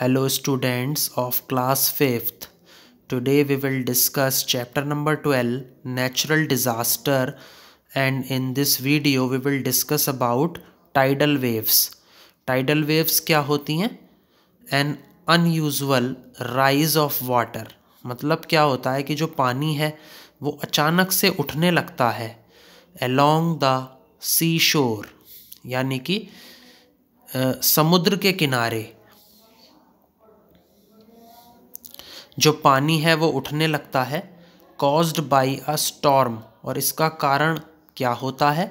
Hello students of class 5th. Today we will discuss chapter number 12 natural disaster and in this video we will discuss about tidal waves. Tidal waves क्या होती हैं? An unusual rise of water. मतलब क्या होता है कि जो पानी है वो अचानक से उठने लगता है along the seashore यानी कि समुद्र के किनारे जो पानी है वो उठने लगता है कॉज्ड बाई अ स्टॉर्म और इसका कारण क्या होता है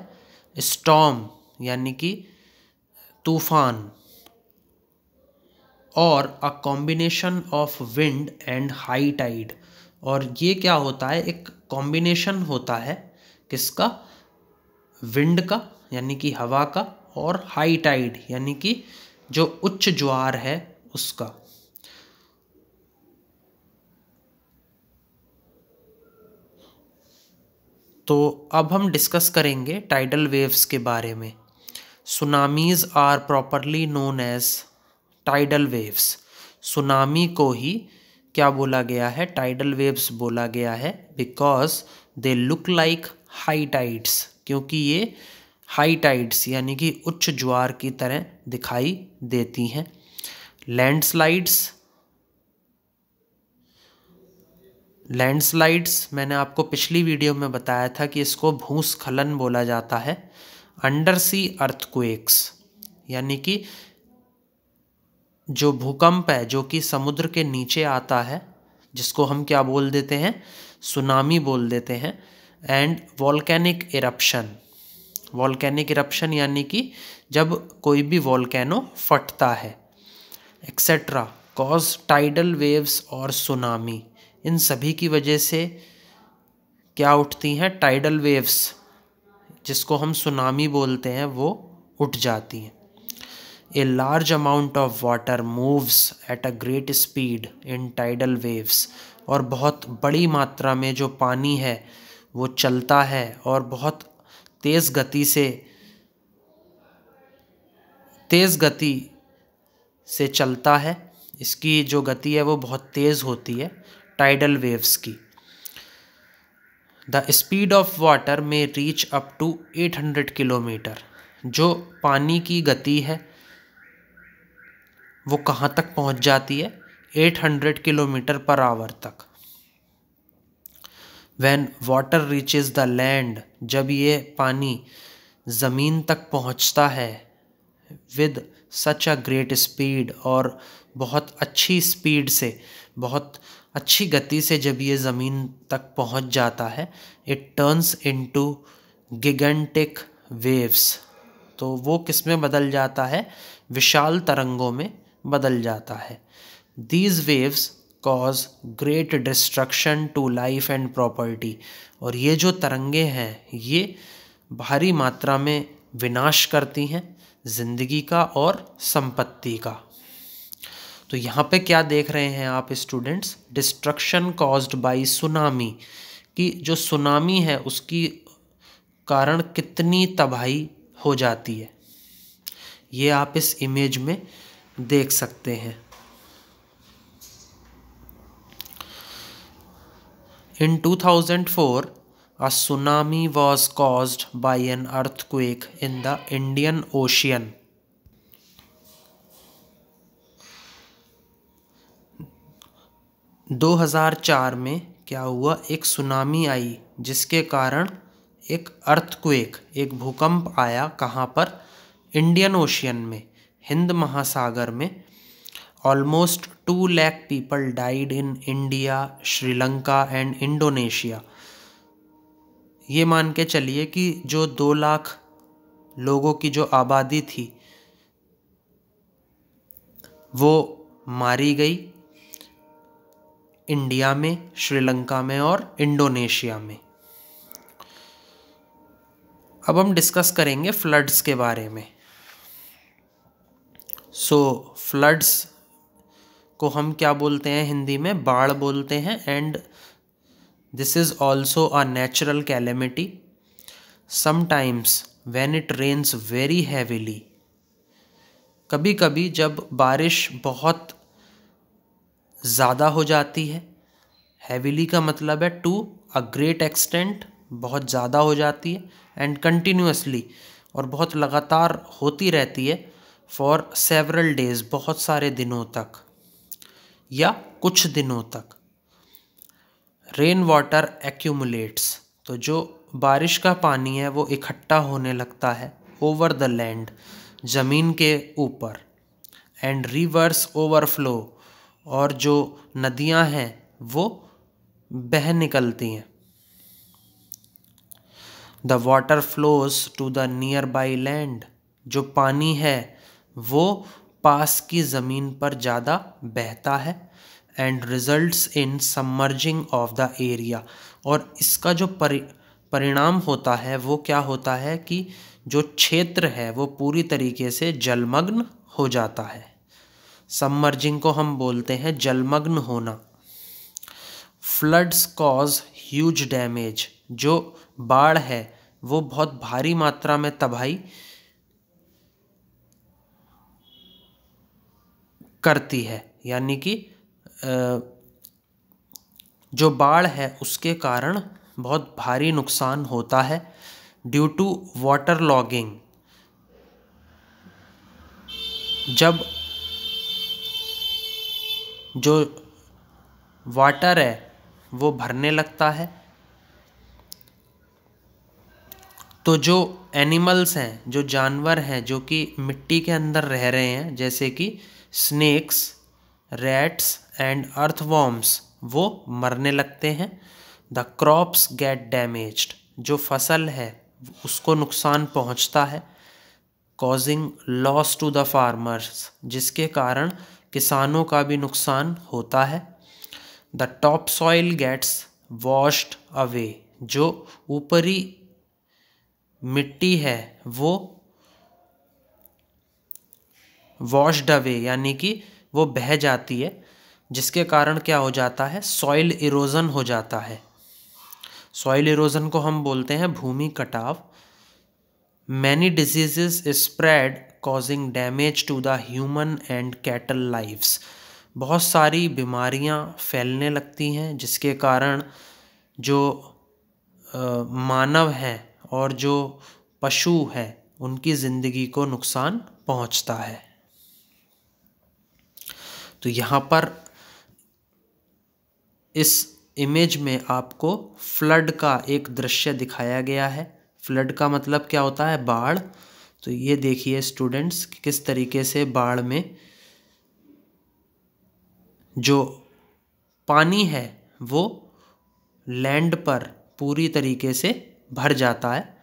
स्टॉम यानी कि तूफान और a combination of wind and high tide और ये क्या होता है एक कॉम्बिनेशन होता है किसका विंड का यानी कि हवा का और हाई टाइड यानी कि जो उच्च ज्वार है उसका तो अब हम डिस्कस करेंगे टाइडल वेव्स के बारे में tsunamis are properly known as tidal waves tsunami को ही क्या बोला गया है टाइडल वेव्स बोला गया है because they look like high tides क्योंकि ये हाई टाइड्स यानी कि उच्च ज्वार की तरह दिखाई देती हैं लैंडस्लाइड्स लैंडस्लाइड्स मैंने आपको पिछली वीडियो में बताया था कि इसको भूस्खलन बोला जाता है अंडर सी अर्थक्वेक्स यानी कि जो भूकंप है जो कि समुद्र के नीचे आता है जिसको हम क्या बोल देते हैं सुनामी बोल देते हैं and volcanic eruption volcanic eruption यानी कि जब कोई भी वॉल्केनो फटता है एक्सेट्रा कॉज टाइडल वेव्स और सुनामी इन सभी की वजह से क्या उठती हैं टाइडल वेव्स जिसको हम सुनामी बोलते हैं वो उठ जाती हैं a large amount of water moves at a great speed in tidal waves और बहुत बड़ी मात्रा में जो पानी है वो चलता है और बहुत तेज़ गति से तेज़ गति से चलता है इसकी जो गति है वो बहुत तेज़ होती है टाइडल वेव्स की द स्पीड ऑफ वाटर में रीच अप टू 800 किलोमीटर जो पानी की गति है वो कहाँ तक पहुँच जाती है 800 किलोमीटर पर आवर तक when water reaches the land जब ये पानी ज़मीन तक पहुँचता है with such a great speed और बहुत अच्छी स्पीड से बहुत अच्छी गति से जब ये ज़मीन तक पहुंच जाता है it turns into gigantic waves तो वो किस में बदल जाता है विशाल तरंगों में बदल जाता है these waves cause great destruction to life and property और ये जो तरंगे हैं ये भारी मात्रा में विनाश करती हैं ज़िंदगी का और संपत्ति का तो यहाँ पे क्या देख रहे हैं आप students destruction caused by tsunami कि जो सुनामी है उसकी कारण कितनी तबाही हो जाती है ये आप इस इमेज में देख सकते हैं in 2004, a tsunami was caused by an earthquake in the Indian Ocean दो हज़ार चार में क्या हुआ एक सुनामी आई जिसके कारण एक अर्थक्वेक एक भूकंप आया कहाँ पर इंडियन ओशियन में हिंद महासागर में almost two lakh people died in India Sri Lanka and Indonesia ये मान के चलिए कि जो दो लाख लोगों की जो आबादी थी वो मारी गई इंडिया में श्रीलंका में और इंडोनेशिया में अब हम डिस्कस करेंगे फ्लड्स के बारे में सो so, फ्लड्स को हम क्या बोलते हैं हिंदी में बाढ़ बोलते हैं and this is also a natural calamity sometimes when it rains very heavily कभी कभी जब बारिश बहुत ज़्यादा हो जाती है हैवीली का मतलब है टू अ ग्रेट एक्सटेंट बहुत ज़्यादा हो जाती है एंड कंटिन्यूसली और बहुत लगातार होती रहती है फॉर सेवरल डेज बहुत सारे दिनों तक या कुछ दिनों तक रेन वाटर एक्यूमुलेट्स तो जो बारिश का पानी है वो इकट्ठा होने लगता है ओवर द लैंड ज़मीन के ऊपर एंड रिवर्स ओवरफ्लो और जो नदियाँ हैं वो बह निकलती हैं the water flows to the nearby land जो पानी है वो पास की ज़मीन पर ज़्यादा बहता है and results in submerging of the area और इसका जो परि परिणाम होता है वो क्या होता है कि जो क्षेत्र है वो पूरी तरीके से जलमग्न हो जाता है सबमर्जिंग को हम बोलते हैं जलमग्न होना फ्लड्स कॉज ह्यूज डैमेज जो बाढ़ है वो बहुत भारी मात्रा में तबाही करती है यानी कि जो बाढ़ है उसके कारण बहुत भारी नुकसान होता है ड्यू टू वाटर लॉगिंग जब जो वाटर है वो भरने लगता है तो जो एनिमल्स हैं जो जानवर हैं जो कि मिट्टी के अंदर रह रहे हैं जैसे कि स्नेक्स रैट्स एंड अर्थवॉर्म्स वो मरने लगते हैं द क्रॉप्स गेट डैमेज्ड जो फसल है उसको नुकसान पहुंचता है causing loss to the farmers जिसके कारण किसानों का भी नुकसान होता है the top soil gets washed away जो ऊपरी मिट्टी है वो वॉश्ड अवे यानी कि वो बह जाती है जिसके कारण क्या हो जाता है सॉइल इरोज़न हो जाता है सॉइल इरोज़न को हम बोलते हैं भूमि कटाव many diseases spread causing damage to the human and cattle lifes बहुत सारी बीमारियां फैलने लगती हैं जिसके कारण जो मानव हैं और जो पशु हैं उनकी ज़िंदगी को नुकसान पहुंचता है तो यहाँ पर इस इमेज में आपको फ्लड का एक दृश्य दिखाया गया है फ्लड का मतलब क्या होता है बाढ़ तो ये देखिए स्टूडेंट्स किस तरीके से बाढ़ में जो पानी है वो लैंड पर पूरी तरीके से भर जाता है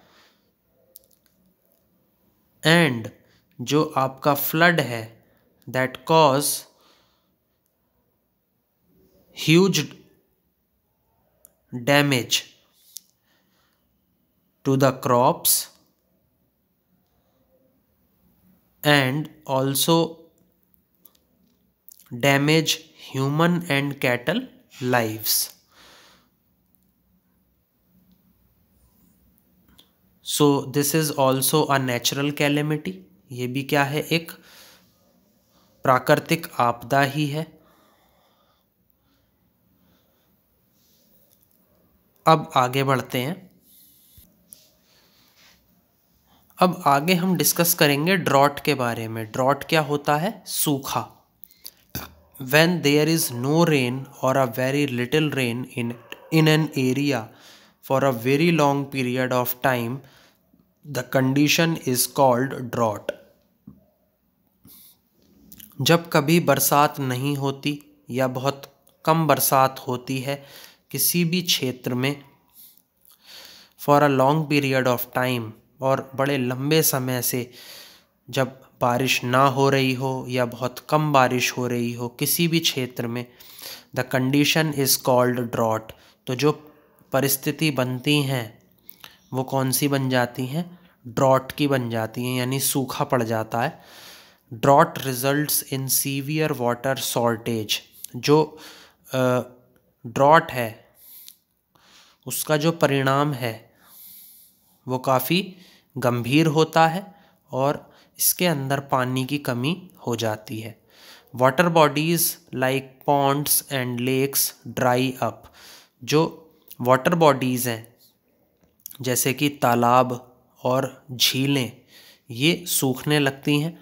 एंड जो आपका फ्लड है that cause huge damage to the crops and also damage human and cattle lives. So this is also a natural calamity ये भी क्या है एक प्राकृतिक आपदा ही है अब आगे बढ़ते हैं अब आगे हम डिस्कस करेंगे ड्रॉट के बारे में ड्रॉट क्या होता है सूखा when there is no rain और a very little rain in in an area for a very long period of time the condition is called drought जब कभी बरसात नहीं होती या बहुत कम बरसात होती है किसी भी क्षेत्र में for a long period of time और बड़े लंबे समय से जब बारिश ना हो रही हो या बहुत कम बारिश हो रही हो किसी भी क्षेत्र में the condition is called drought तो जो परिस्थिति बनती हैं वो कौन सी बन जाती हैं ड्रॉट की बन जाती हैं यानी सूखा पड़ जाता है drought results in severe water shortage जो ड्रॉट है उसका जो परिणाम है वो काफ़ी गंभीर होता है और इसके अंदर पानी की कमी हो जाती है water bodies like ponds and lakes dry up जो वाटर बॉडीज़ हैं जैसे कि तालाब और झीलें ये सूखने लगती हैं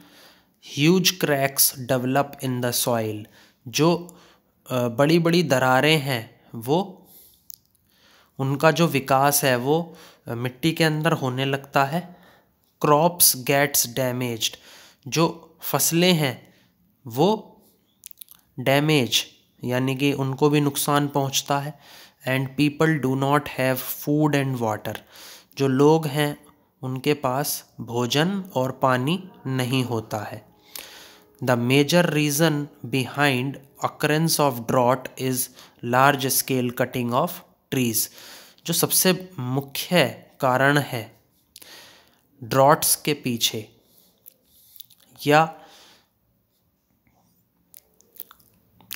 huge cracks develop in the soil जो बड़ी बड़ी दरारें हैं वो उनका जो विकास है वो मिट्टी के अंदर होने लगता है क्रॉप्स गेट्स डैमेज्ड जो फसलें हैं वो डैमेज यानी कि उनको भी नुकसान पहुंचता है and people do not have food and water जो लोग हैं उनके पास भोजन और पानी नहीं होता है the major reason behind occurrence of drought is large scale cutting of trees जो सबसे मुख्य कारण है ड्रॉट्स के पीछे या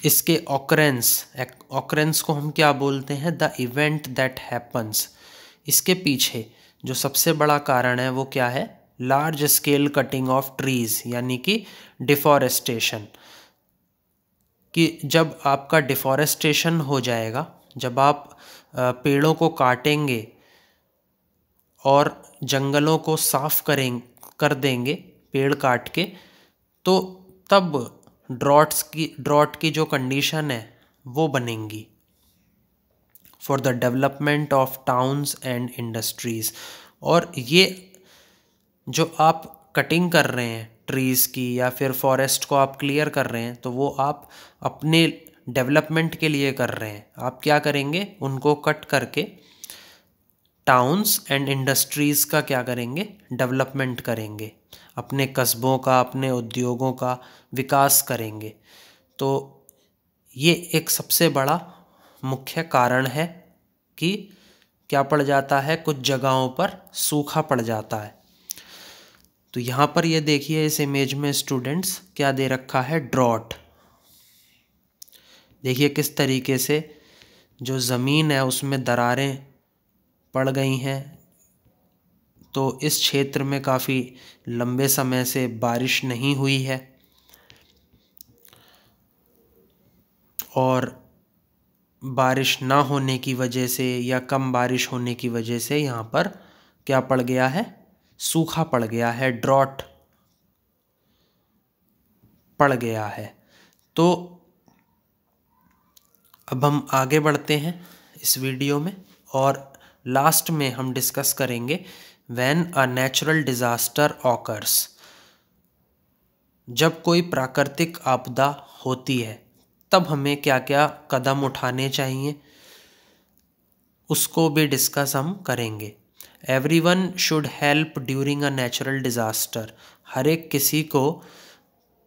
इसके ऑकरेंस ऑकरेंस को हम क्या बोलते हैं द इवेंट दैट हैपन्स इसके पीछे जो सबसे बड़ा कारण है वो क्या है large scale cutting of trees यानी कि डिफॉरेस्टेशन कि जब आपका डिफॉरेस्टेशन हो जाएगा जब आप पेड़ों को काटेंगे और जंगलों को साफ़ करें कर देंगे पेड़ काट के तो तब ड्रॉट्स की ड्रॉट की जो कंडीशन है वो बनेंगी for the development of towns and industries और ये जो आप कटिंग कर रहे हैं ट्रीज़ की या फिर फॉरेस्ट को आप क्लियर कर रहे हैं तो वो आप अपने डेवलपमेंट के लिए कर रहे हैं आप क्या करेंगे उनको कट करके टाउन्स एंड इंडस्ट्रीज़ का क्या करेंगे डेवलपमेंट करेंगे अपने कस्बों का अपने उद्योगों का विकास करेंगे तो ये एक सबसे बड़ा मुख्य कारण है कि क्या पड़ जाता है कुछ जगहों पर सूखा पड़ जाता है तो यहाँ पर ये देखिए इस इमेज में स्टूडेंट्स क्या दे रखा है ड्रॉट देखिए किस तरीके से जो ज़मीन है उसमें दरारें पड़ गई हैं तो इस क्षेत्र में काफ़ी लंबे समय से बारिश नहीं हुई है और बारिश ना होने की वजह से या कम बारिश होने की वजह से यहाँ पर क्या पड़ गया है सूखा पड़ गया है ड्रॉट पड़ गया है तो अब हम आगे बढ़ते हैं इस वीडियो में और लास्ट में हम डिस्कस करेंगे when a natural disaster occurs जब कोई प्राकृतिक आपदा होती है तब हमें क्या क्या कदम उठाने चाहिए उसको भी डिस्कस हम करेंगे everyone should help during a natural disaster हर एक किसी को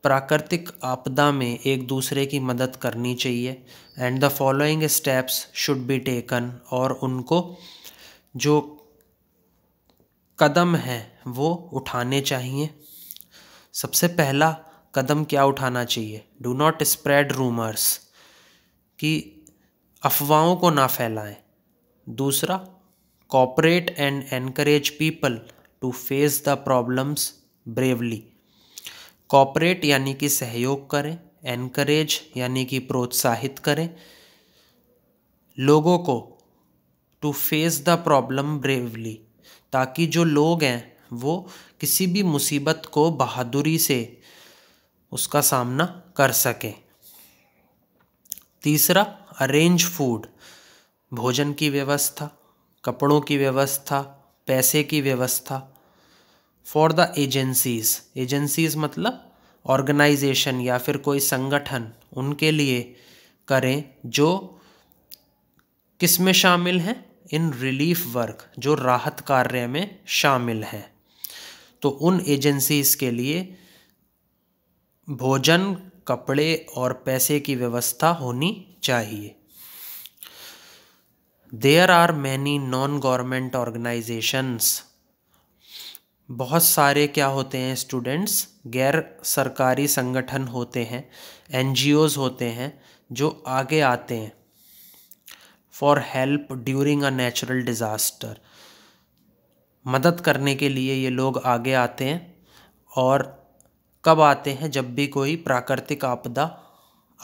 प्राकृतिक आपदा में एक दूसरे की मदद करनी चाहिए and the following steps should be taken और उनको जो कदम हैं वो उठाने चाहिए सबसे पहला कदम क्या उठाना चाहिए डू नॉट स्प्रेड रूमर्स कि अफवाहों को ना फैलाएं दूसरा cooperate and encourage people to face the problems bravely cooperate यानी कि सहयोग करें एनकरेज यानी कि प्रोत्साहित करें लोगों को to face the problem bravely ताकि जो लोग हैं वो किसी भी मुसीबत को बहादुरी से उसका सामना कर सकें तीसरा अरेंज फूड भोजन की व्यवस्था कपड़ों की व्यवस्था पैसे की व्यवस्था फॉर द एजेंसीज एजेंसीज मतलब ऑर्गेनाइजेशन या फिर कोई संगठन उनके लिए करें जो किस में शामिल हैं इन रिलीफ वर्क जो राहत कार्य में शामिल हैं तो उन एजेंसीज के लिए भोजन कपड़े और पैसे की व्यवस्था होनी चाहिए there are many non government organisations बहुत सारे क्या होते हैं स्टूडेंट्स गैर सरकारी संगठन होते हैं एन होते हैं जो आगे आते हैं for help during a natural disaster मदद करने के लिए ये लोग आगे आते हैं और कब आते हैं जब भी कोई प्राकृतिक आपदा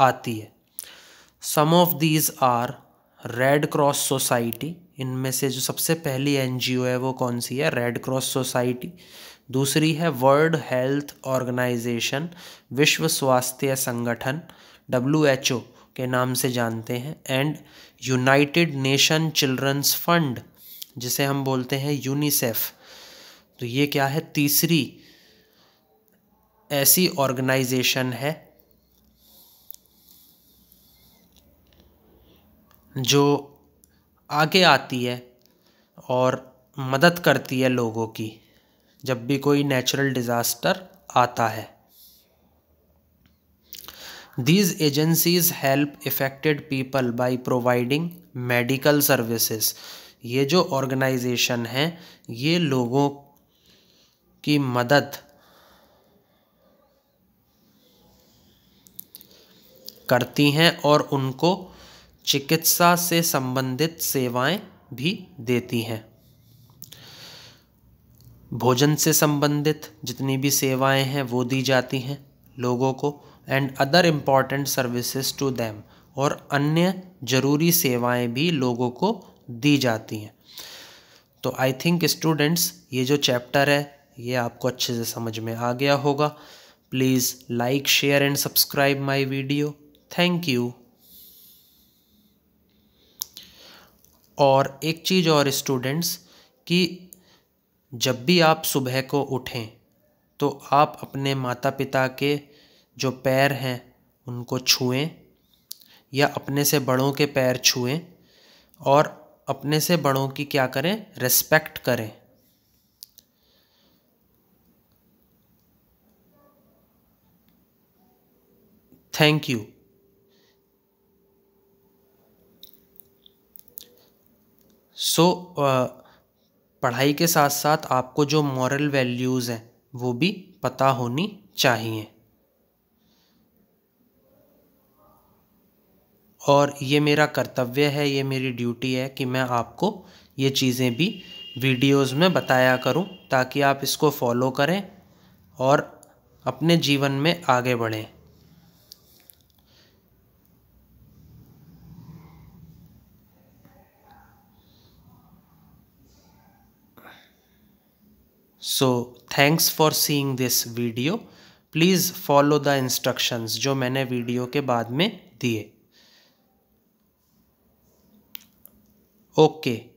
आती है some of these are Red Cross Society इनमें से जो सबसे पहली ओ है वो कौन सी है रेड क्रॉस सोसाइटी दूसरी है वर्ल्ड हेल्थ ऑर्गेनाइजेशन विश्व स्वास्थ्य संगठन डब्ल्यू एच ओ के नाम से जानते हैं and United Nation Children's Fund जिसे हम बोलते हैं यूनिसेफ तो ये क्या है तीसरी ऐसी ऑर्गेनाइजेशन है जो आगे आती है और मदद करती है लोगों की जब भी कोई नेचुरल डिज़ास्टर आता है these agencies help affected people by providing medical services ये जो ऑर्गेनाइजेशन हैं ये लोगों की मदद करती हैं और उनको चिकित्सा से संबंधित सेवाएं भी देती हैं भोजन से संबंधित जितनी भी सेवाएं हैं वो दी जाती हैं लोगों को and other important services to them और अन्य ज़रूरी सेवाएं भी लोगों को दी जाती हैं तो आई थिंक स्टूडेंट्स ये जो चैप्टर है ये आपको अच्छे से समझ में आ गया होगा please like share and subscribe my video thank you और एक चीज़ और स्टूडेंट्स कि जब भी आप सुबह को उठें तो आप अपने माता पिता के जो पैर हैं उनको छुएं या अपने से बड़ों के पैर छुएं और अपने से बड़ों की क्या करें रेस्पेक्ट करें थैंक यू सो uh, पढ़ाई के साथ साथ आपको जो मॉरल वैल्यूज़ हैं वो भी पता होनी चाहिए और ये मेरा कर्तव्य है ये मेरी ड्यूटी है कि मैं आपको ये चीज़ें भी वीडियोस में बताया करूं ताकि आप इसको फॉलो करें और अपने जीवन में आगे बढ़ें so thanks for seeing this video please follow the instructions जो मैंने वीडियो के बाद में दिए ओके okay.